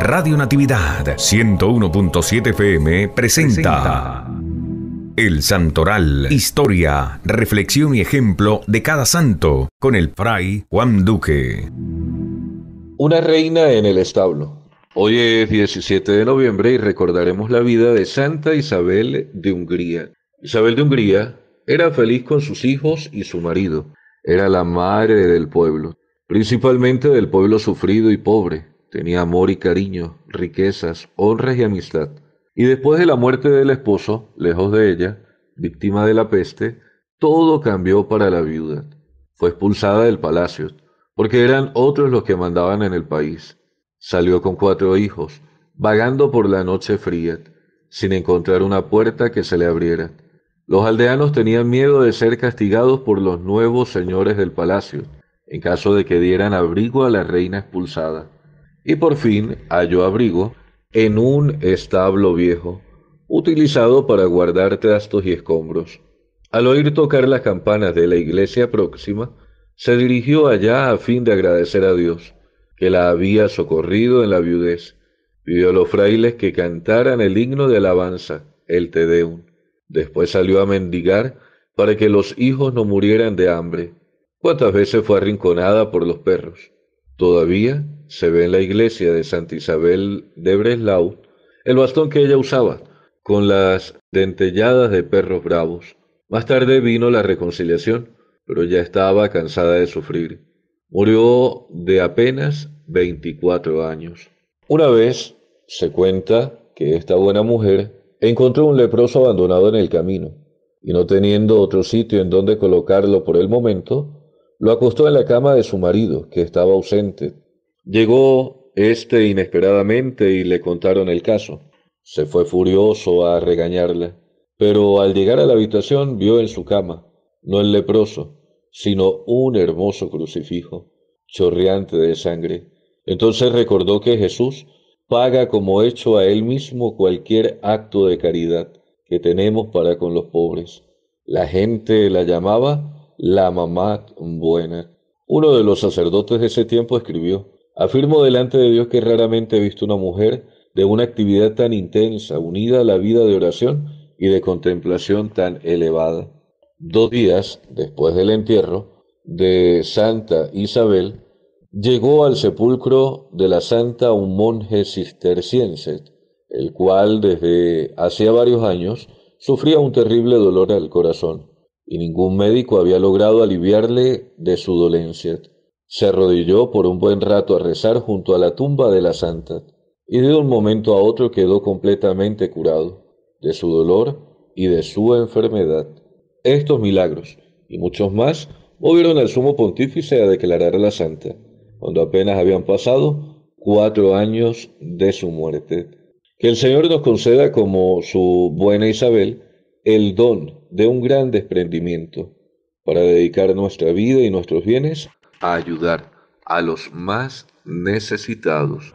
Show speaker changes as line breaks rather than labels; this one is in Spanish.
Radio Natividad 101.7 FM presenta, El Santoral, historia, reflexión y ejemplo de cada santo con el fray Juan Duque. Una reina en el establo. Hoy es 17 de noviembre y recordaremos la vida de Santa Isabel de Hungría. Isabel de Hungría era feliz con sus hijos y su marido. Era la madre del pueblo principalmente del pueblo sufrido y pobre. Tenía amor y cariño, riquezas, honras y amistad. Y después de la muerte del esposo, lejos de ella, víctima de la peste, todo cambió para la viuda. Fue expulsada del palacio, porque eran otros los que mandaban en el país. Salió con cuatro hijos, vagando por la noche fría, sin encontrar una puerta que se le abriera. Los aldeanos tenían miedo de ser castigados por los nuevos señores del palacio, en caso de que dieran abrigo a la reina expulsada. Y por fin halló abrigo en un establo viejo, utilizado para guardar trastos y escombros. Al oír tocar las campanas de la iglesia próxima, se dirigió allá a fin de agradecer a Dios, que la había socorrido en la viudez. Pidió a los frailes que cantaran el himno de alabanza, el Te Deum. Después salió a mendigar para que los hijos no murieran de hambre cuántas veces fue arrinconada por los perros. Todavía se ve en la iglesia de Santa Isabel de Breslau el bastón que ella usaba, con las dentelladas de perros bravos. Más tarde vino la reconciliación, pero ya estaba cansada de sufrir. Murió de apenas 24 años. Una vez se cuenta que esta buena mujer encontró un leproso abandonado en el camino, y no teniendo otro sitio en donde colocarlo por el momento, lo acostó en la cama de su marido, que estaba ausente. Llegó éste inesperadamente y le contaron el caso. Se fue furioso a regañarla, pero al llegar a la habitación vio en su cama, no el leproso, sino un hermoso crucifijo, chorreante de sangre. Entonces recordó que Jesús paga como hecho a él mismo cualquier acto de caridad que tenemos para con los pobres. La gente la llamaba la mamá buena. Uno de los sacerdotes de ese tiempo escribió, afirmo delante de Dios que raramente he visto una mujer de una actividad tan intensa, unida a la vida de oración y de contemplación tan elevada. Dos días después del entierro de Santa Isabel, llegó al sepulcro de la santa un monje cisterciense, el cual desde hacía varios años sufría un terrible dolor al corazón y ningún médico había logrado aliviarle de su dolencia. Se arrodilló por un buen rato a rezar junto a la tumba de la santa, y de un momento a otro quedó completamente curado de su dolor y de su enfermedad. Estos milagros y muchos más movieron al sumo pontífice a declarar a la santa, cuando apenas habían pasado cuatro años de su muerte. Que el Señor nos conceda como su buena Isabel, el don de un gran desprendimiento para dedicar nuestra vida y nuestros bienes a ayudar a los más necesitados.